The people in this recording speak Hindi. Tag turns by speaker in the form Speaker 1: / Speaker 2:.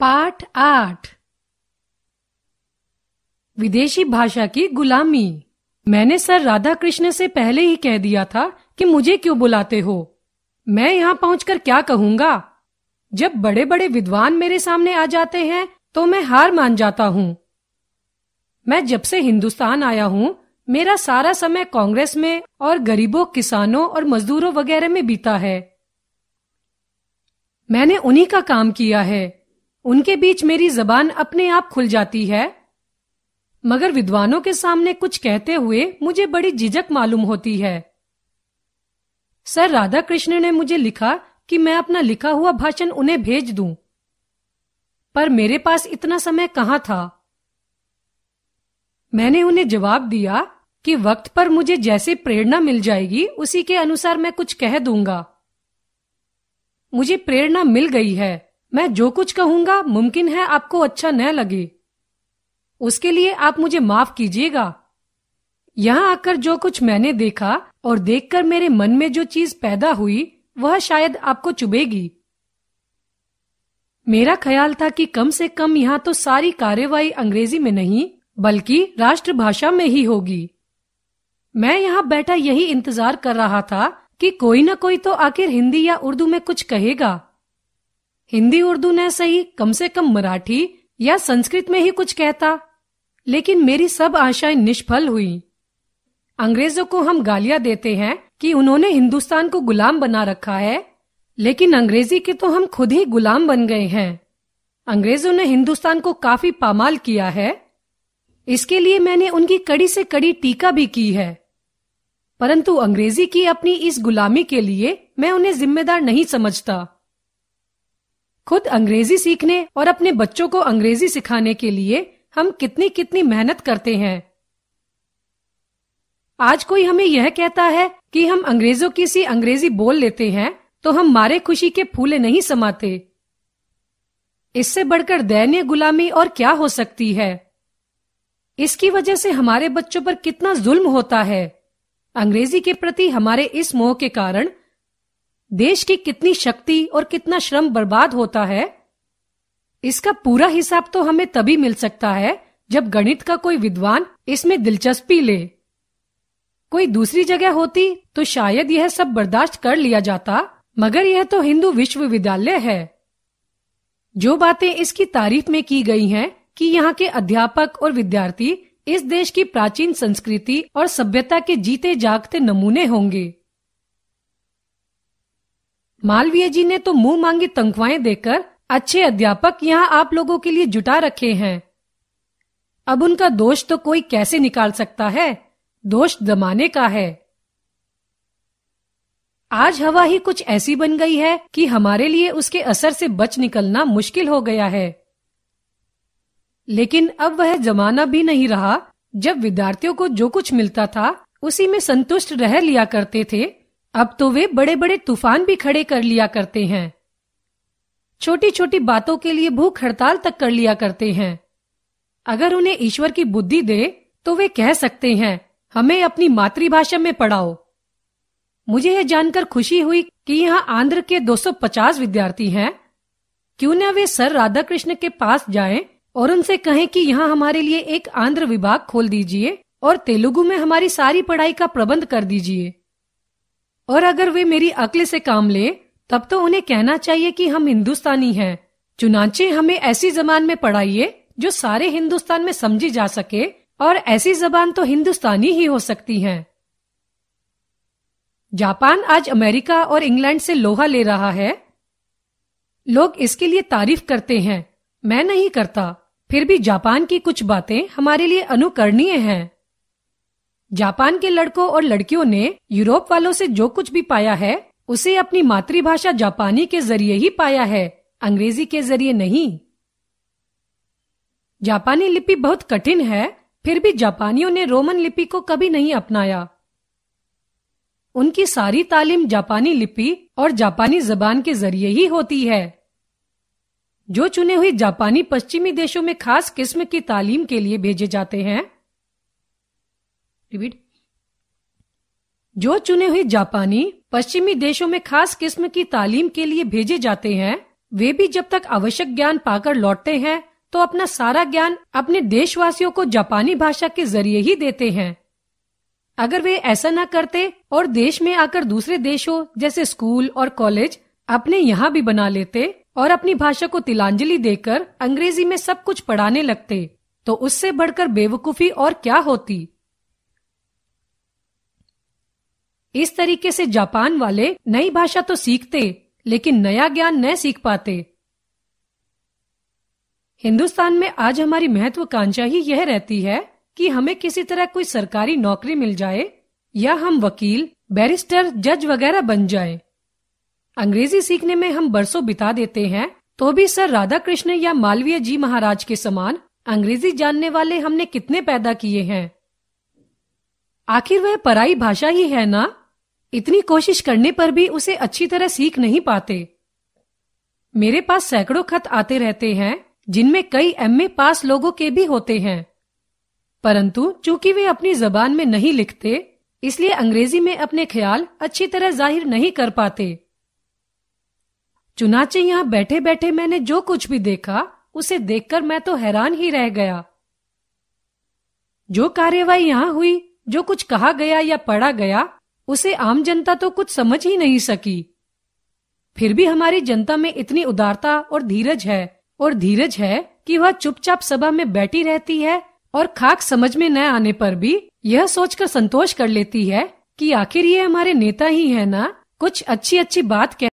Speaker 1: पाठ आठ विदेशी भाषा की गुलामी मैंने सर राधा कृष्ण से पहले ही कह दिया था कि मुझे क्यों बुलाते हो मैं यहाँ पहुंचकर क्या कहूंगा जब बड़े बड़े विद्वान मेरे सामने आ जाते हैं तो मैं हार मान जाता हूँ मैं जब से हिंदुस्तान आया हूँ मेरा सारा समय कांग्रेस में और गरीबों किसानों और मजदूरों वगैरह में बीता है मैंने उन्हीं का काम किया है उनके बीच मेरी जबान अपने आप खुल जाती है मगर विद्वानों के सामने कुछ कहते हुए मुझे बड़ी झिझक मालूम होती है सर राधा कृष्ण ने मुझे लिखा कि मैं अपना लिखा हुआ भाषण उन्हें भेज दूं, पर मेरे पास इतना समय कहाँ था मैंने उन्हें जवाब दिया कि वक्त पर मुझे जैसे प्रेरणा मिल जाएगी उसी के अनुसार मैं कुछ कह दूंगा मुझे प्रेरणा मिल गई है मैं जो कुछ कहूंगा मुमकिन है आपको अच्छा न लगे उसके लिए आप मुझे माफ कीजिएगा यहाँ आकर जो कुछ मैंने देखा और देखकर मेरे मन में जो चीज पैदा हुई वह शायद आपको चुभेगी मेरा ख्याल था कि कम से कम यहाँ तो सारी कार्यवाही अंग्रेजी में नहीं बल्कि राष्ट्रभाषा में ही होगी मैं यहाँ बैठा यही इंतजार कर रहा था कि कोई न कोई तो आखिर हिंदी या उर्दू में कुछ कहेगा हिंदी उर्दू न सही कम से कम मराठी या संस्कृत में ही कुछ कहता लेकिन मेरी सब आशाएं निष्फल हुई अंग्रेजों को हम गालियां देते हैं कि उन्होंने हिंदुस्तान को गुलाम बना रखा है लेकिन अंग्रेजी के तो हम खुद ही गुलाम बन गए हैं अंग्रेजों ने हिंदुस्तान को काफी पामाल किया है इसके लिए मैंने उनकी कड़ी से कड़ी टीका भी की है परंतु अंग्रेजी की अपनी इस गुलामी के लिए मैं उन्हें जिम्मेदार नहीं समझता खुद अंग्रेजी सीखने और अपने बच्चों को अंग्रेजी सिखाने के लिए हम कितनी कितनी मेहनत करते हैं आज कोई हमें यह कहता है कि हम अंग्रेजों की सी अंग्रेजी बोल लेते हैं तो हम मारे खुशी के फूले नहीं समाते इससे बढ़कर दैनीय गुलामी और क्या हो सकती है इसकी वजह से हमारे बच्चों पर कितना जुल्म होता है अंग्रेजी के प्रति हमारे इस मोह के कारण देश की कितनी शक्ति और कितना श्रम बर्बाद होता है इसका पूरा हिसाब तो हमें तभी मिल सकता है जब गणित का कोई विद्वान इसमें दिलचस्पी ले कोई दूसरी जगह होती तो शायद यह सब बर्दाश्त कर लिया जाता मगर यह तो हिंदू विश्वविद्यालय है जो बातें इसकी तारीफ में की गई हैं कि यहाँ के अध्यापक और विद्यार्थी इस देश की प्राचीन संस्कृति और सभ्यता के जीते जागते नमूने होंगे मालवीय जी ने तो मुंह मांगी तंख्वाए देकर अच्छे अध्यापक यहाँ आप लोगों के लिए जुटा रखे हैं अब उनका दोष तो कोई कैसे निकाल सकता है दोष दमाने का है आज हवा ही कुछ ऐसी बन गई है कि हमारे लिए उसके असर से बच निकलना मुश्किल हो गया है लेकिन अब वह जमाना भी नहीं रहा जब विद्यार्थियों को जो कुछ मिलता था उसी में संतुष्ट रह लिया करते थे अब तो वे बड़े बड़े तूफान भी खड़े कर लिया करते हैं छोटी छोटी बातों के लिए भूख हड़ताल तक कर लिया करते हैं अगर उन्हें ईश्वर की बुद्धि दे तो वे कह सकते हैं हमें अपनी मातृभाषा में पढ़ाओ मुझे यह जानकर खुशी हुई कि यहाँ आंध्र के 250 विद्यार्थी हैं क्यों न वे सर राधा कृष्ण के पास जाएं और उनसे कहें कि यहाँ हमारे लिए एक आंध्र विभाग खोल दीजिए और तेलुगु में हमारी सारी पढ़ाई का प्रबंध कर दीजिए और अगर वे मेरी अकल से काम ले तब तो उन्हें कहना चाहिए कि हम हिंदुस्तानी हैं चुनाचे हमें ऐसी जबान में पढ़ाइए जो सारे हिंदुस्तान में समझी जा सके और ऐसी जबान तो हिंदुस्तानी ही हो सकती है जापान आज अमेरिका और इंग्लैंड से लोहा ले रहा है लोग इसके लिए तारीफ करते हैं मैं नहीं करता फिर भी जापान की कुछ बातें हमारे लिए अनुकरणीय हैं जापान के लड़कों और लड़कियों ने यूरोप वालों से जो कुछ भी पाया है उसे अपनी मातृभाषा जापानी के जरिए ही पाया है अंग्रेजी के जरिए नहीं जापानी लिपि बहुत कठिन है फिर भी जापानियों ने रोमन लिपि को कभी नहीं अपनाया उनकी सारी तालीम जापानी लिपि और जापानी जबान के जरिए ही होती है जो चुने हुए जापानी पश्चिमी देशों में खास किस्म की तालीम के लिए भेजे जाते हैं रिपीट जो चुने हुए जापानी पश्चिमी देशों में खास किस्म की तालीम के लिए भेजे जाते हैं वे भी जब तक आवश्यक ज्ञान पाकर लौटते हैं तो अपना सारा ज्ञान अपने देशवासियों को जापानी भाषा के जरिए ही देते हैं अगर वे ऐसा न करते और देश में आकर दूसरे देशों जैसे स्कूल और कॉलेज अपने यहाँ भी बना लेते और अपनी भाषा को तिलांजलि देकर अंग्रेजी में सब कुछ पढ़ाने लगते तो उससे बढ़कर बेवकूफी और क्या होती इस तरीके से जापान वाले नई भाषा तो सीखते लेकिन नया ज्ञान न सीख पाते हिंदुस्तान में आज हमारी महत्वाकांक्षा ही यह रहती है कि हमें किसी तरह कोई सरकारी नौकरी मिल जाए या हम वकील बैरिस्टर जज वगैरह बन जाए अंग्रेजी सीखने में हम बरसों बिता देते हैं तो भी सर राधा कृष्ण या मालवीय जी महाराज के समान अंग्रेजी जानने वाले हमने कितने पैदा किए हैं आखिर वह पराई भाषा ही है ना इतनी कोशिश करने पर भी उसे अच्छी तरह सीख नहीं पाते मेरे पास सैकड़ों खत आते रहते हैं जिनमें कई एमए पास लोगों के भी होते हैं परंतु चूंकि वे अपनी जबान में नहीं लिखते इसलिए अंग्रेजी में अपने ख्याल अच्छी तरह जाहिर नहीं कर पाते चुनाचे यहां बैठे बैठे मैंने जो कुछ भी देखा उसे देखकर मैं तो हैरान ही रह गया जो कार्यवाही यहां हुई जो कुछ कहा गया या पढ़ा गया उसे आम जनता तो कुछ समझ ही नहीं सकी फिर भी हमारी जनता में इतनी उदारता और धीरज है और धीरज है कि वह चुपचाप सभा में बैठी रहती है और खाक समझ में न आने पर भी यह सोचकर संतोष कर लेती है कि आखिर ये हमारे नेता ही है ना कुछ अच्छी अच्छी बात कह